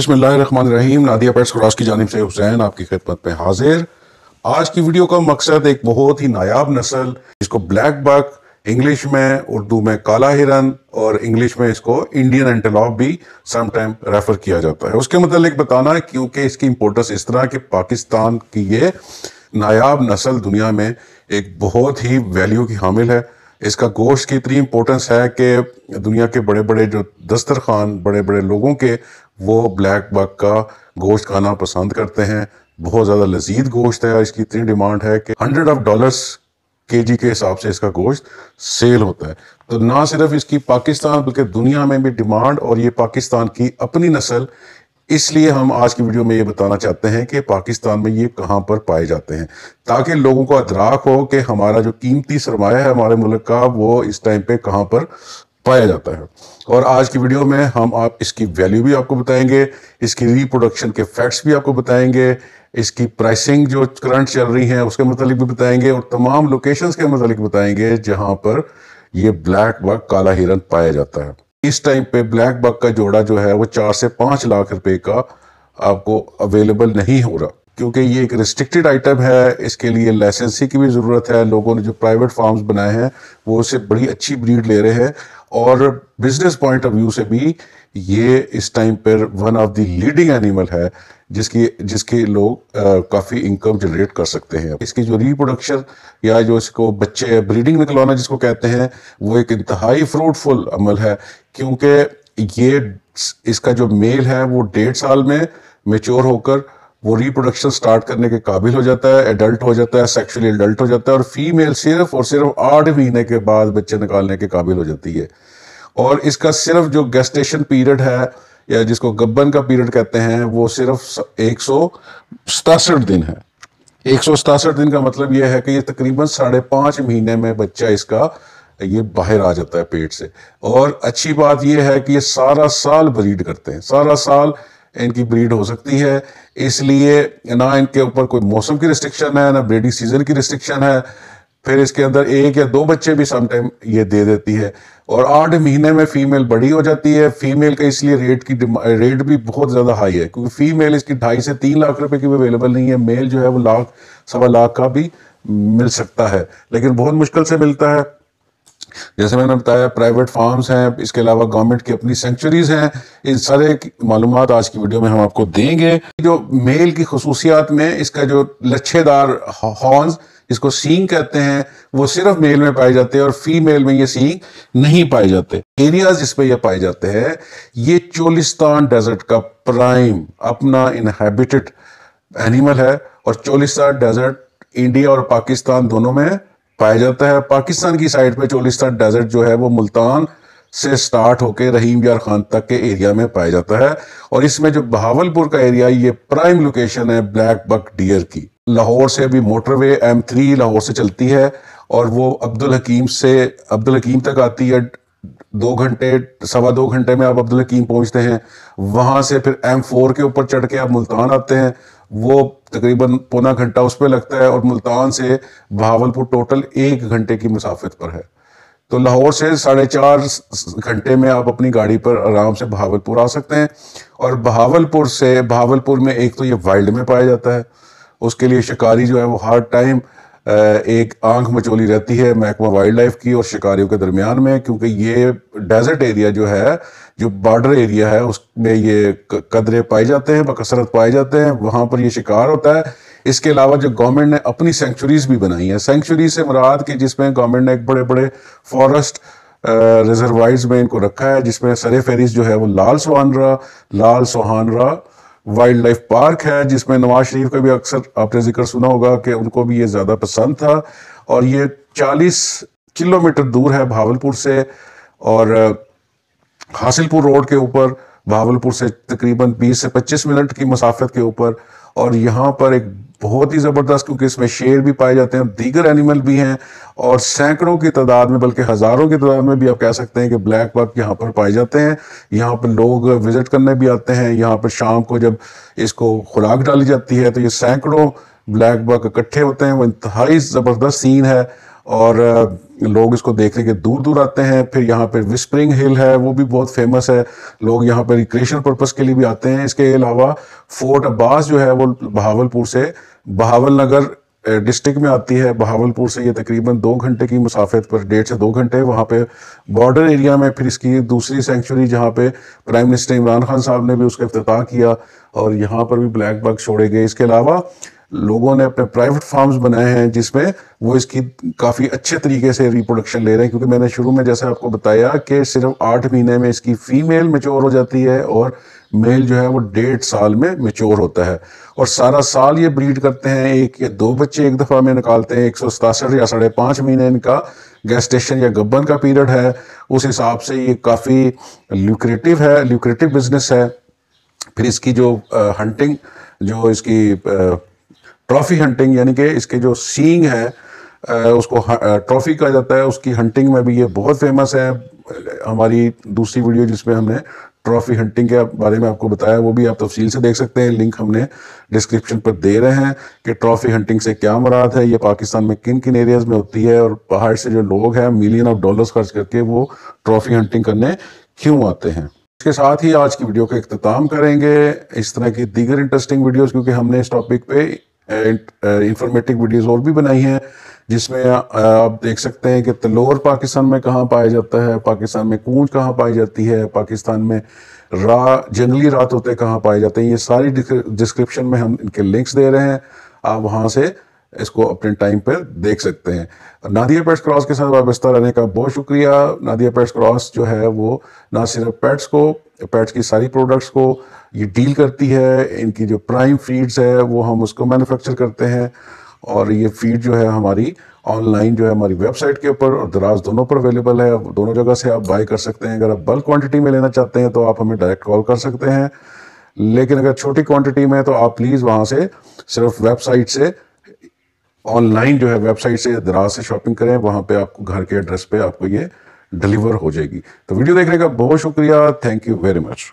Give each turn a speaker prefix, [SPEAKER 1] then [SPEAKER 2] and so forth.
[SPEAKER 1] बिस्मिल्लाम Nadia pets cross की जानब से हुसैन आपकी खिदमत में हाजिर आज की वीडियो का मकसद एक बहुत ही नायाब नस्ल इसको ब्लैक बक इंग्लिश में उर्दू में काला हिरन और इंग्लिश में इसको इंडियन एंटेलॉप भी समटाइम रेफर किया जाता है उसके मतलब बताना है क्योंकि इसकी इंपोर्टेंस इस तरह कि पाकिस्तान की ये नायाब नस्ल दुनिया में एक बहुत ही वैल्यू की हामिल है इसका गोश्त की इतनी इम्पोर्टेंस है कि दुनिया के बड़े बड़े जो दस्तरखान बड़े बड़े लोगों के वो ब्लैक बक का गोश्त खाना पसंद करते हैं बहुत ज़्यादा लजीज गोश्त है इसकी इतनी डिमांड है कि हंड्रेड ऑफ डॉलर्स के जी के हिसाब से इसका गोश्त सेल होता है तो ना सिर्फ इसकी पाकिस्तान बल्कि दुनिया में भी डिमांड और ये पाकिस्तान की अपनी नस्ल इसलिए हम आज की वीडियो में ये बताना चाहते हैं कि पाकिस्तान में ये कहाँ पर पाए जाते हैं ताकि लोगों को अदराक हो कि हमारा जो कीमती सरमाया है हमारे मुल्क का वो इस टाइम पे कहाँ पर पाया जाता है और आज की वीडियो में हम आप इसकी वैल्यू भी आपको बताएंगे इसकी रिप्रोडक्शन के फैक्ट्स भी आपको बताएंगे इसकी प्राइसिंग जो करंट चल रही है उसके मतलब भी बताएंगे और तमाम लोकेशंस के मतलब बताएंगे जहां पर ये ब्लैक बग काला हिरन पाया जाता है इस टाइम पे ब्लैक बग का जोड़ा जो है वो चार से पांच लाख रुपए का आपको अवेलेबल नहीं हो रहा क्योंकि ये एक रिस्ट्रिक्टेड आइटम है इसके लिए लाइसेंसी की भी ज़रूरत है लोगों ने जो प्राइवेट फार्म्स बनाए हैं वो उसे बड़ी अच्छी ब्रीड ले रहे हैं और बिजनेस पॉइंट ऑफ व्यू से भी ये इस टाइम पर one of the leading animal है जिसकी जिसके लोग काफ़ी इनकम जनरेट कर सकते हैं इसकी जो रिप्रोडक्शन या जो इसको बच्चे ब्रीडिंग निकलवाना जिसको कहते हैं वो एक इंतहाई फ्रूटफुल अमल है क्योंकि ये इसका जो मेल है वो डेढ़ साल में मेच्योर होकर वो रिप्रोडक्शन स्टार्ट करने के काबिल हो जाता है एडल्ट हो जाता है सेक्सुअली एडल्ट हो जाता है और फीमेल सिर्फ और सिर्फ आठ महीने के बाद बच्चे निकालने के काबिल हो जाती है और इसका सिर्फ जो गेस्टेशन पीरियड है या जिसको गब्बन का पीरियड कहते हैं वो सिर्फ एक दिन है एक दिन का मतलब यह है कि ये तकरीबन साढ़े पाँच महीने में बच्चा इसका ये बाहर आ जाता है पेट से और अच्छी बात यह है कि ये सारा साल ब्रीड करते हैं सारा साल इनकी ब्रीड हो सकती है इसलिए ना इनके ऊपर कोई मौसम की रिस्ट्रिक्शन है ना ब्रीडिंग सीजन की रिस्ट्रिक्शन है फिर इसके अंदर एक या दो बच्चे भी समटाइम ये दे देती है और आठ महीने में फीमेल बड़ी हो जाती है फीमेल का इसलिए रेट की रेट भी बहुत ज़्यादा हाई है क्योंकि फीमेल इसकी ढाई से तीन लाख रुपए की भी अवेलेबल नहीं है मेल जो है वो लाख सवा लाख का भी मिल सकता है लेकिन बहुत मुश्किल से मिलता है जैसे मैंने बताया प्राइवेट फार्म्स हैं इसके अलावा गवर्नमेंट की अपनी सेंचुरीज हैं इन सारे मालूम आज की वीडियो में हम आपको देंगे जो मेल की खसूसियात में इसका जो लच्छेदार हॉर्न्स इसको सींग कहते हैं वो सिर्फ मेल में पाए जाते हैं और फीमेल में ये सींग नहीं पाए जाते एरियाज जिसमें ये पाए जाते हैं ये चोलिस्तान डेजर्ट का प्राइम अपना इनहेबिटेड एनिमल है और चोलिस्तान डेजर्ट इंडिया और पाकिस्तान दोनों में पाया जाता है पाकिस्तान की साइड पे चोलिस्तान डेजर्ट जो है वो मुल्तान से स्टार्ट होकर रहीम यार खान तक के एरिया में पाया जाता है और इसमें जो बहावलपुर का एरिया ये प्राइम लोकेशन है ब्लैक बक डियर की लाहौर से अभी मोटरवे एम थ्री लाहौर से चलती है और वो अब्दुल हकीम से अब्दुल हकीम तक आती है दो घंटे सवा दो घंटे में आप अब्दुल हकीम पहुंचते हैं वहां से फिर एम फोर के ऊपर चढ़ के आप मुल्तान आते हैं वो तकरीबन पौना घंटा उस पर लगता है और मुल्तान से बहावलपुर टोटल एक घंटे की मुसाफत पर है तो लाहौर से साढ़े चार घंटे में आप अपनी गाड़ी पर आराम से बहावलपुर आ सकते हैं और बहावलपुर से बहावलपुर में एक तो ये वाइल्ड में पाया जाता है उसके लिए शिकारी जो है वो हर टाइम एक आंख मचोली रहती है महकमा वाइल्ड लाइफ की और शिकारियों के दरमियान में क्योंकि ये डेजर्ट एरिया जो है जो बॉर्डर एरिया है उसमें ये कदरे पाए जाते हैं बकसरत पाए जाते हैं वहाँ पर ये शिकार होता है इसके अलावा जो गवर्नमेंट ने अपनी सेंचुरीज भी बनाई है सेंचुरी से मुराद की जिसमें गवर्नमेंट ने एक बड़े बड़े फॉरेस्ट रिजर्वाइज में इनको रखा है जिसमें सरे फेरिस जो है वो Lal Suhanra Lal Suhanra wildlife park है जिसमें नवाज शरीफ का भी अक्सर आपने जिक्र सुना होगा कि उनको भी ये ज़्यादा पसंद था और ये 40 किलोमीटर दूर है भावलपुर से और हासिलपुर रोड के ऊपर भावलपुर से तकरीबन 20 से 25 मिनट की मसाफत के ऊपर और यहाँ पर एक बहुत ही ज़बरदस्त क्योंकि इसमें शेर भी पाए जाते हैं दीगर एनिमल भी हैं और सैकड़ों की तादाद में बल्कि हज़ारों की तादाद में भी आप कह सकते हैं कि ब्लैक बक यहाँ पर पाए जाते हैं यहाँ पर लोग विज़िट करने भी आते हैं यहाँ पर शाम को जब इसको खुराक डाली जाती है तो ये सैकड़ों ब्लैक बक इकट्ठे होते हैं वो इंतहाई ज़बरदस्त सीन है और लोग इसको देखने के दूर दूर आते हैं फिर यहाँ पर विस्परिंग हिल है वो भी बहुत फेमस है लोग यहाँ पर रिक्रिएशन पर्पज़ के लिए भी आते हैं इसके अलावा फोर्ट अब्बास जो है वो बहावलपुर से बहावल नगर डिस्ट्रिक्ट में आती है बहावलपुर से ये तकरीबन दो घंटे की मुसाफत पर डेढ़ से दो घंटे वहाँ पे बॉर्डर एरिया में फिर इसकी दूसरी सेंचुरी जहाँ पे प्राइम मिनिस्टर इमरान खान साहब ने भी उसका अफ्ताह किया और यहाँ पर भी ब्लैक बग छोड़े गए इसके अलावा लोगों ने अपने प्राइवेट फार्म्स बनाए हैं जिसमें वो इसकी काफ़ी अच्छे तरीके से रिप्रोडक्शन ले रहे हैं क्योंकि मैंने शुरू में जैसे आपको बताया कि सिर्फ आठ महीने में इसकी फीमेल मेच्योर हो जाती है और मेल जो है वो डेढ़ साल में मेच्योर होता है और सारा साल ये ब्रीड करते हैं एक या दो बच्चे एक दफ़ा में निकालते हैं एक सौ सतासठ या साढ़े महीने इनका गैस्टेशन या गब्बन का पीरियड है उस हिसाब से ये काफ़ी ल्यूक्रेटिव है ल्यूक्रेटिव बिजनेस है फिर इसकी जो हंटिंग जो इसकी ट्रॉफी हंटिंग यानी कि इसके जो सींग है उसको ट्रॉफी कहा जाता है उसकी हंटिंग में भी ये बहुत फेमस है हमारी दूसरी वीडियो जिसमें हमने ट्रॉफी हंटिंग के बारे में आपको बताया वो भी आप तफसील से देख सकते हैं लिंक हमने डिस्क्रिप्शन पर दे रहे हैं कि ट्रॉफी हंटिंग से क्या मराद है ये पाकिस्तान में किन किन एरियाज में होती है और बाहर से जो लोग हैं मिलियन ऑफ डॉलर्स खर्च करके वो ट्रॉफी हंटिंग करने क्यों आते हैं इसके साथ ही आज की वीडियो का अख्ताम करेंगे इस तरह की दीगर इंटरेस्टिंग वीडियोज क्योंकि हमने इस टॉपिक पे इंफॉर्मेटिव वीडियोस uh, और भी बनाई हैं जिसमें uh, आप देख सकते हैं कि तलोर पाकिस्तान में कहाँ पाया जाता है पाकिस्तान में कूंज कहाँ पाई जाती है पाकिस्तान में रा जंगली रात होते कहाँ पाए जाते हैं ये सारी डिस्क्रिप्शन में हम इनके लिंक्स दे रहे हैं आप वहाँ से इसको अपने टाइम पर देख सकते हैं नादिया पेट्स क्रॉस के साथ वाबस्ता तो रहने का बहुत शुक्रिया नादिया पेट्स क्रॉस जो है वो ना सिर्फ पेट्स को पेट्स की सारी प्रोडक्ट्स को ये डील करती है इनकी जो प्राइम फीड्स है वो हम उसको मैन्युफैक्चर करते हैं और ये फीड जो है हमारी ऑनलाइन जो है हमारी वेबसाइट के ऊपर और दराज दोनों पर अवेलेबल है दोनों जगह से आप बाय कर सकते हैं अगर आप बल्क क्वांटिटी में लेना चाहते हैं तो आप हमें डायरेक्ट कॉल कर सकते हैं लेकिन अगर छोटी क्वांटिटी में है तो आप प्लीज़ वहाँ से सिर्फ वेबसाइट से ऑनलाइन जो है वेबसाइट से दराज से शॉपिंग करें वहां पे आपको घर के एड्रेस पे आपको ये डिलीवर हो जाएगी तो वीडियो देखने का बहुत शुक्रिया थैंक यू वेरी मच